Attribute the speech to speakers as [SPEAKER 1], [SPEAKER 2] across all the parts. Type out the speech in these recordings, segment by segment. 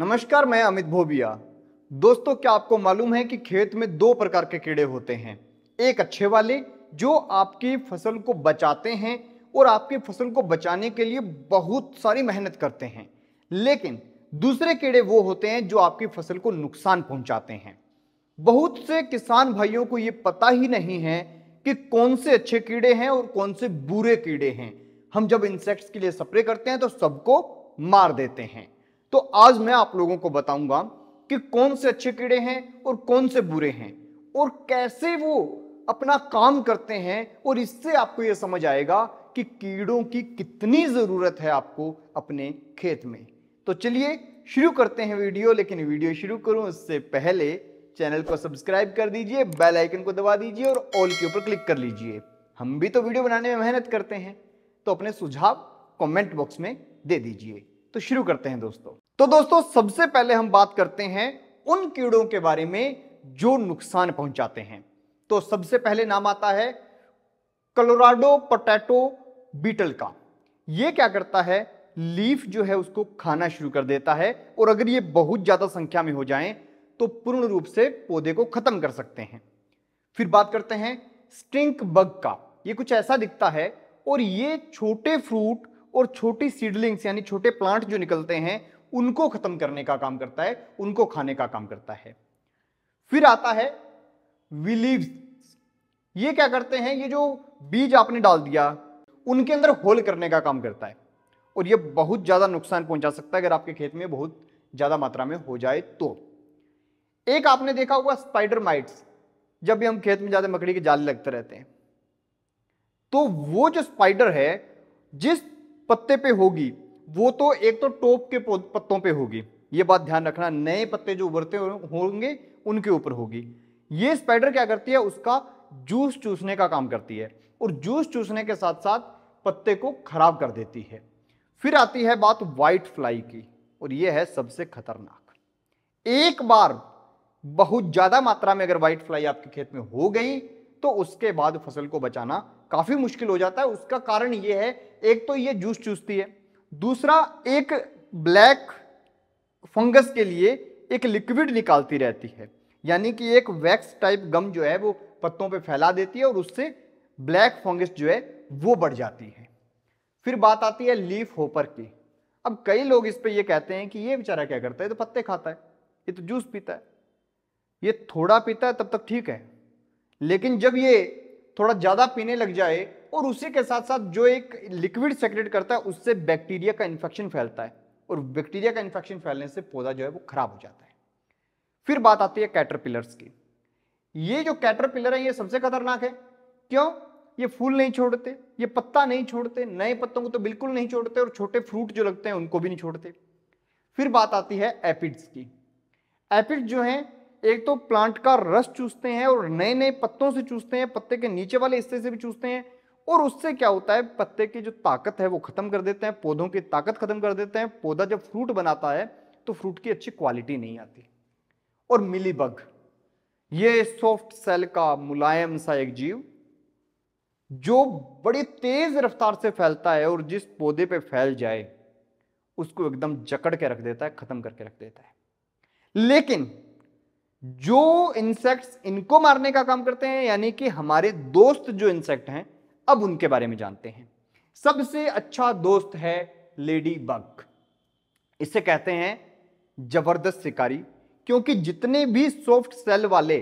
[SPEAKER 1] नमस्कार मैं अमित भोबिया दोस्तों क्या आपको मालूम है कि खेत में दो प्रकार के कीड़े होते हैं एक अच्छे वाले जो आपकी फसल को बचाते हैं और आपकी फसल को बचाने के लिए बहुत सारी मेहनत करते हैं लेकिन दूसरे कीड़े वो होते हैं जो आपकी फसल को नुकसान पहुंचाते हैं बहुत से किसान भाइयों को ये पता ही नहीं है कि कौन से अच्छे कीड़े हैं और कौन से बुरे कीड़े हैं हम जब इंसेक्ट्स के लिए स्प्रे करते हैं तो सबको मार देते हैं तो आज मैं आप लोगों को बताऊंगा कि कौन से अच्छे कीड़े हैं और कौन से बुरे हैं और कैसे वो अपना काम करते हैं और इससे आपको यह समझ आएगा कि कीड़ों की कितनी ज़रूरत है आपको अपने खेत में तो चलिए शुरू करते हैं वीडियो लेकिन वीडियो शुरू करूं उससे पहले चैनल को सब्सक्राइब कर दीजिए बेल आइकन को दबा दीजिए और ऑल के ऊपर क्लिक कर लीजिए हम भी तो वीडियो बनाने में मेहनत करते हैं तो अपने सुझाव कमेंट बॉक्स में दे दीजिए तो शुरू करते हैं दोस्तों तो दोस्तों सबसे पहले हम बात करते हैं उन कीड़ों के बारे में जो नुकसान पहुंचाते हैं तो सबसे पहले नाम आता है कलोराडो पोटैटो बीटल का यह क्या करता है लीफ जो है उसको खाना शुरू कर देता है और अगर ये बहुत ज़्यादा संख्या में हो जाए तो पूर्ण रूप से पौधे को ख़त्म कर सकते हैं फिर बात करते हैं स्टिंक बग का ये कुछ ऐसा दिखता है और ये छोटे फ्रूट और छोटी सीडलिंग्स यानी छोटे प्लांट जो निकलते हैं उनको खत्म करने का काम करता है उनको खाने का काम करता है फिर आता है विलीव ये क्या करते हैं ये जो बीज आपने डाल दिया उनके अंदर होल करने का काम करता है और ये बहुत ज़्यादा नुकसान पहुंचा सकता है अगर आपके खेत में बहुत ज़्यादा मात्रा में हो जाए तो एक आपने देखा होगा स्पाइडर माइट्स जब भी हम खेत में जाते मकड़ी के जाले लगते रहते हैं तो वो जो स्पाइडर है जिस पत्ते पे होगी वो तो एक तो टोप के पत्तों पे होगी ये बात ध्यान रखना नए पत्ते जो उभरते होंगे उनके ऊपर होगी ये स्पाइडर क्या करती है उसका जूस चूसने का काम करती है और जूस चूसने के साथ साथ पत्ते को खराब कर देती है फिर आती है बात वाइट फ्लाई की और यह है सबसे खतरनाक एक बार बहुत ज्यादा मात्रा में अगर व्हाइट फ्लाई आपके खेत में हो गई तो उसके बाद फसल को बचाना काफ़ी मुश्किल हो जाता है उसका कारण यह है एक तो ये जूस चूसती है दूसरा एक ब्लैक फंगस के लिए एक लिक्विड निकालती रहती है यानी कि एक वैक्स टाइप गम जो है वो पत्तों पे फैला देती है और उससे ब्लैक फंगस जो है वो बढ़ जाती है फिर बात आती है लीफ होपर की अब कई लोग इस पर यह कहते हैं कि ये बेचारा क्या करता है तो पत्ते खाता है ये तो जूस पीता है ये थोड़ा पीता है तब तक ठीक है लेकिन जब ये थोड़ा ज़्यादा पीने लग जाए और उसी के साथ साथ जो एक लिक्विड सेक्रेट करता है उससे बैक्टीरिया का इन्फेक्शन फैलता है और बैक्टीरिया का इन्फेक्शन फैलने से पौधा जो है वो खराब हो जाता है फिर बात आती है कैटरपिलर्स की ये जो कैटरपिलर है ये सबसे खतरनाक है क्यों ये फूल नहीं छोड़ते ये पत्ता नहीं छोड़ते नए पत्तों को तो बिल्कुल नहीं छोड़ते और छोटे फ्रूट जो लगते हैं उनको भी नहीं छोड़ते फिर बात आती है एपिड्स की एपिड जो हैं एक तो प्लांट का रस चूसते हैं और नए नए पत्तों से चूसते हैं पत्ते के नीचे वाले हिस्से से भी चूसते हैं और उससे क्या होता है पत्ते की जो ताकत है वो खत्म कर देते हैं पौधों की ताकत खत्म कर देते हैं पौधा जब फ्रूट बनाता है तो फ्रूट की अच्छी क्वालिटी नहीं आती और मिली बग ये सॉफ्ट सेल का मुलायम सा एक जीव जो बड़ी तेज रफ्तार से फैलता है और जिस पौधे पे फैल जाए उसको एकदम जकड़ के रख देता है खत्म करके रख देता है लेकिन जो इंसेक्ट्स इनको मारने का काम करते हैं यानी कि हमारे दोस्त जो इंसेक्ट हैं अब उनके बारे में जानते हैं सबसे अच्छा दोस्त है लेडी बग इसे कहते हैं जबरदस्त शिकारी क्योंकि जितने भी सॉफ्ट सेल वाले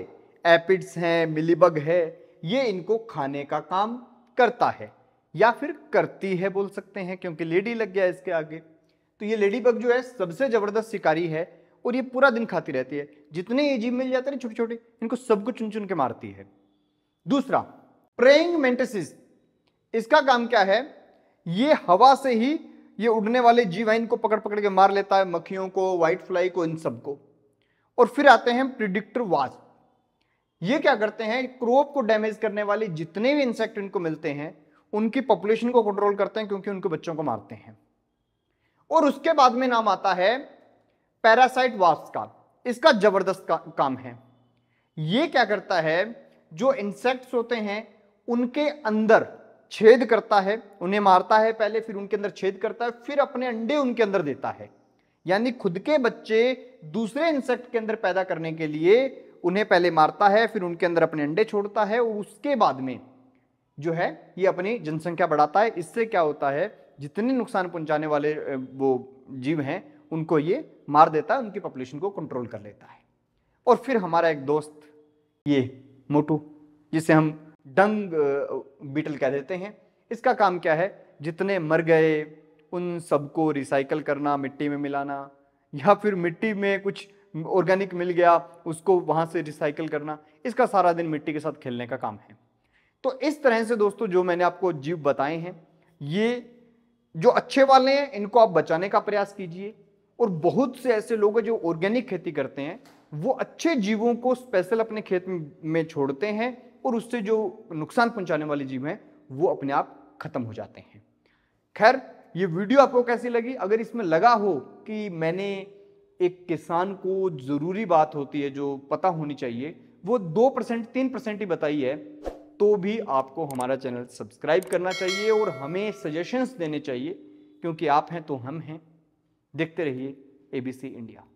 [SPEAKER 1] एपिड्स हैं मिलीबग है ये इनको खाने का काम करता है या फिर करती है बोल सकते हैं क्योंकि लेडी लग गया इसके आगे तो ये लेडी बग जो है सबसे ज़बरदस्त शिकारी है और ये पूरा दिन खाती रहती है जितने ये जीव मिल जाते हैं छोटे छोटे इनको सबको चुन चुन के मारती है दूसरा प्रेइंग मेंटेसिस इसका काम क्या है ये हवा से ही ये उड़ने वाले जीव है इनको पकड़ पकड़ के मार लेता है मक्खियों को व्हाइट फ्लाई को इन सबको और फिर आते हैं प्रिडिक्टर वाज ये क्या करते हैं क्रोप को डैमेज करने वाले जितने भी इंसेक्ट इनको मिलते हैं उनकी पॉपुलेशन को कंट्रोल करते हैं क्योंकि उनके बच्चों को मारते हैं और उसके बाद में नाम आता है पैरासाइट वास्प का इसका जबरदस्त का, काम है ये क्या करता है जो इंसेक्ट्स होते हैं उनके अंदर छेद करता है उन्हें मारता है पहले फिर उनके अंदर छेद करता है फिर अपने अंडे उनके अंदर देता है यानी खुद के बच्चे दूसरे इंसेक्ट के अंदर पैदा करने के लिए उन्हें पहले मारता है फिर उनके अंदर अपने अंडे छोड़ता है और उसके बाद में जो है ये अपनी जनसंख्या बढ़ाता है इससे क्या होता है जितने नुकसान पहुंचाने वाले वो जीव हैं उनको ये मार देता है उनकी पॉपुलेशन को कंट्रोल कर लेता है और फिर हमारा एक दोस्त ये मोटू जिसे हम डंग बीटल कह देते हैं इसका काम क्या है जितने मर गए उन सबको रिसाइकल करना मिट्टी में मिलाना या फिर मिट्टी में कुछ ऑर्गेनिक मिल गया उसको वहाँ से रिसाइकल करना इसका सारा दिन मिट्टी के साथ खेलने का काम है तो इस तरह से दोस्तों जो मैंने आपको जीव बताए हैं ये जो अच्छे वाले हैं इनको आप बचाने का प्रयास कीजिए और बहुत से ऐसे लोग हैं जो ऑर्गेनिक खेती करते हैं वो अच्छे जीवों को स्पेशल अपने खेत में छोड़ते हैं और उससे जो नुकसान पहुंचाने वाले जीव हैं वो अपने आप खत्म हो जाते हैं खैर ये वीडियो आपको कैसी लगी अगर इसमें लगा हो कि मैंने एक किसान को ज़रूरी बात होती है जो पता होनी चाहिए वो दो परसेंट तीन परसेंट ही बताई है तो भी आपको हमारा चैनल सब्सक्राइब करना चाहिए और हमें सजेशंस देने चाहिए क्योंकि आप हैं तो हम हैं देखते रहिए एबीसी इंडिया